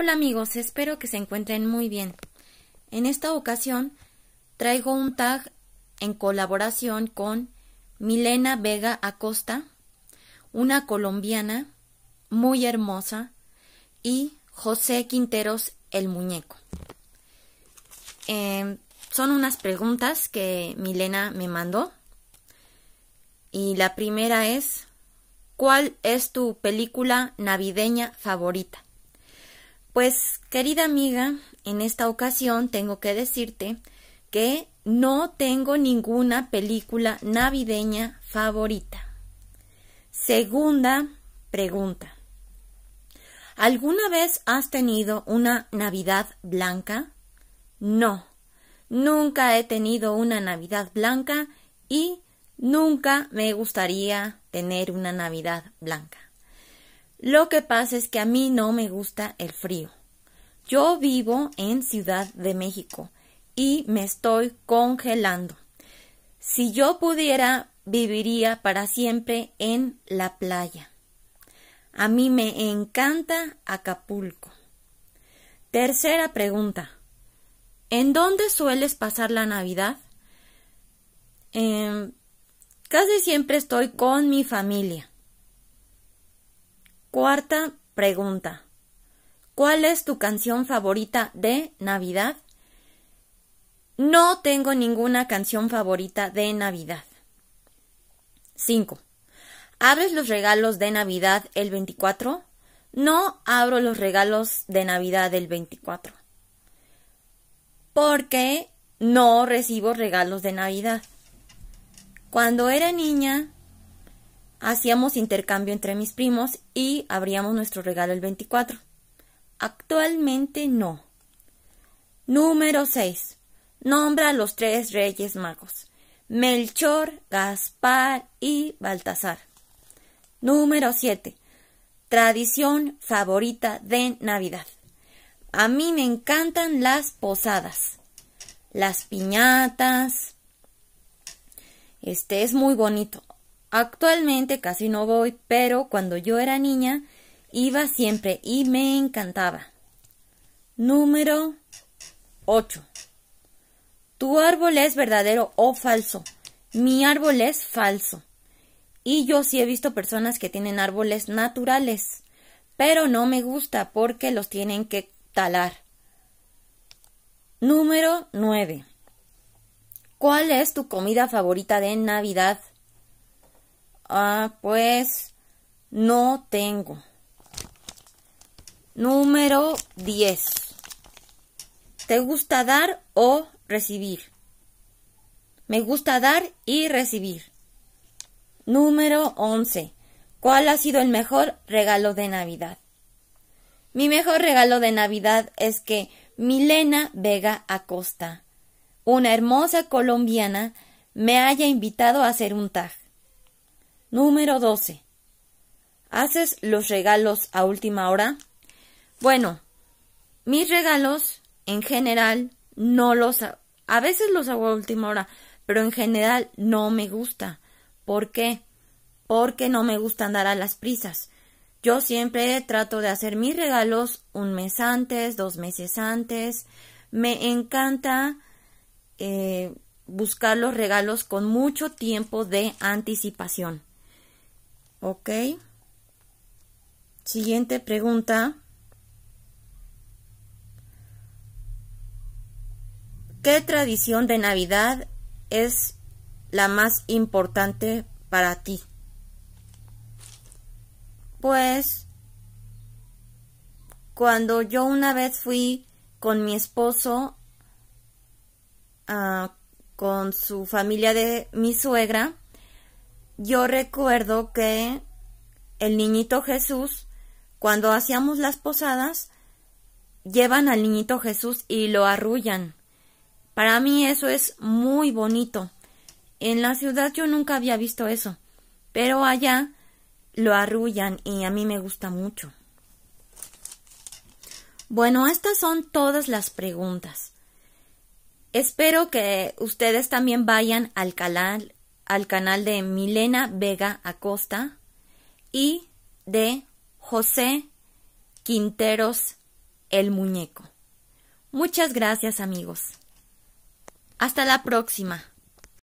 Hola amigos, espero que se encuentren muy bien. En esta ocasión traigo un tag en colaboración con Milena Vega Acosta, una colombiana muy hermosa, y José Quinteros el Muñeco. Em, son unas preguntas que Milena me mandó. Y la primera es, ¿cuál es tu película navideña favorita? Pues, querida amiga, en esta ocasión tengo que decirte que no tengo ninguna película navideña favorita. Segunda pregunta. ¿Alguna vez has tenido una Navidad blanca? No, nunca he tenido una Navidad blanca y nunca me gustaría tener una Navidad blanca. Lo que pasa es que a mí no me gusta el frío. Yo vivo en Ciudad de México y me estoy congelando. Si yo pudiera, viviría para siempre en la playa. A mí me encanta Acapulco. Tercera pregunta. ¿En dónde sueles pasar la Navidad? Em, casi siempre estoy con mi familia. Cuarta pregunta. ¿Cuál es tu canción favorita de Navidad? No tengo ninguna canción favorita de Navidad. 5. ¿Abres los regalos de Navidad el 24? No abro los regalos de Navidad el 24. Porque no recibo regalos de Navidad. Cuando era niña, hacíamos intercambio entre mis primos y abríamos nuestro regalo el 24. Actualmente no. Número 6. Nombra a los tres reyes magos. Melchor, Gaspar y Baltasar. Número 7. Tradición favorita de Navidad. A mí me encantan las posadas, las piñatas. Este es muy bonito. Actualmente casi no voy, pero cuando yo era niña iba siempre y me encantaba. Número 8. Tu árbol es verdadero o falso. Mi árbol es falso. Y yo sí he visto personas que tienen árboles naturales, pero no me gusta porque los tienen que talar. Número 9. ¿Cuál es tu comida favorita de Navidad? Ah, pues no tengo. Número 10. ¿Te gusta dar o recibir? Me gusta dar y recibir. Número 11. ¿Cuál ha sido el mejor regalo de Navidad? Mi mejor regalo de Navidad es que Milena Vega Acosta, una hermosa colombiana, me haya invitado a hacer un tag. Número 12. ¿Haces los regalos a última hora? Bueno, mis regalos en general no los... a veces los hago a última hora, pero en general no me gusta. ¿Por qué? Porque no me gusta andar a las prisas. Yo siempre trato de hacer mis regalos un mes antes, dos meses antes. Me encanta eh, buscar los regalos con mucho tiempo de anticipación. Ok. Siguiente pregunta. ¿Qué tradición de Navidad es la más importante para ti? Pues cuando yo una vez fui con mi esposo, ah, con su familia de mi suegra, yo recuerdo que el niñito Jesús, cuando hacíamos las posadas, llevan al niñito Jesús y lo arrullan. Para mí eso es muy bonito. En la ciudad yo nunca había visto eso, pero allá lo arrullan y a mí me gusta mucho. Bueno, estas son todas las preguntas. Espero que ustedes también vayan al canal, al canal de Milena Vega Acosta y de José Quinteros el Muñeco. Muchas gracias amigos. Hasta la próxima.